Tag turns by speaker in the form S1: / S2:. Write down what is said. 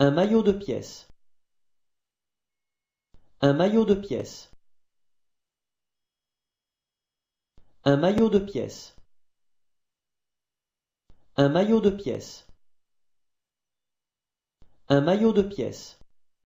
S1: Un maillot de pièces. Un maillot de pièces. Un maillot de pièce. Un maillot de pièces. Un maillot de pièces.